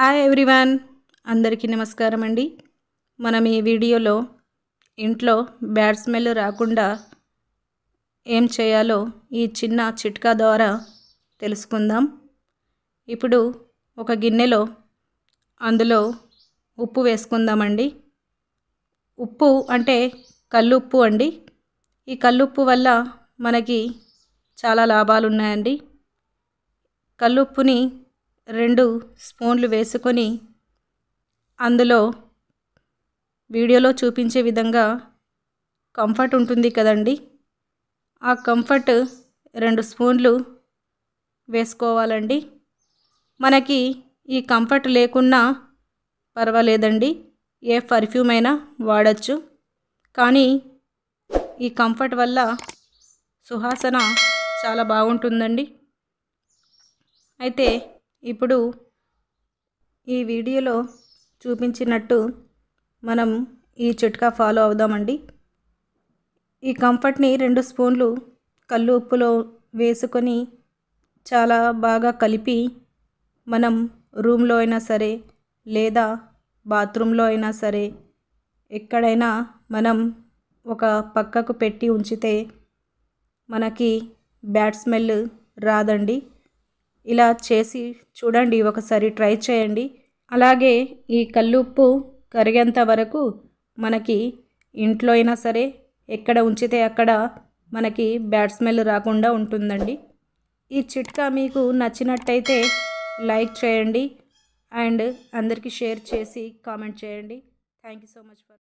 hi everyone అందరికీ నమస్కారం అండి మనం ఈ వీడియోలో ఇంట్లో బ్యాడ్ స్మెల్ రాకుండా ఏం చేయాలో ఈ చిన్న చిట్కా ద్వారా తెలుసుకుందాం ఇప్పుడు ఒక గిన్నెలో అందులో ఉప్పు వేసుకుందామండి ఉప్పు అంటే కల్లుప్పు అండి ఈ కల్లుప్పు వల్ల మనకి చాలా లాభాలు ఉన్నాయండి కల్లుప్పుని రెండు స్పూన్లు వేసుకొని అందులో వీడియోలో చూపించే విధంగా కంఫర్ట్ ఉంటుంది కదండి ఆ కంఫర్ట్ రెండు స్పూన్లు వేసుకోవాలండి మనకి ఈ కంఫర్ట్ లేకున్నా పర్వాలేదండి ఏ పర్ఫ్యూమ్ అయినా వాడచ్చు కానీ ఈ కంఫర్ట్ వల్ల సుహాసన చాలా బాగుంటుందండి అయితే ఇప్పుడు ఈ వీడియోలో చూపించినట్టు మనం ఈ చిట్కా ఫాలో అవుదామండి ఈ కంఫర్ట్ని రెండు స్పూన్లు కళ్ళు ఉప్పులో వేసుకొని చాలా బాగా కలిపి మనం రూమ్లో అయినా సరే లేదా బాత్రూంలో అయినా సరే ఎక్కడైనా మనం ఒక పక్కకు పెట్టి ఉంచితే మనకి బ్యాడ్ స్మెల్ రాదండి ఇలా చేసి చూడండి ఒకసారి ట్రై చేయండి అలాగే ఈ కల్లుప్పు కరిగేంత వరకు మనకి ఇంట్లో అయినా సరే ఎక్కడ ఉంచితే అక్కడ మనకి బ్యాడ్ స్మెల్ రాకుండా ఉంటుందండి ఈ చిట్కా మీకు నచ్చినట్టయితే లైక్ చేయండి అండ్ అందరికీ షేర్ చేసి కామెంట్ చేయండి thank you so much for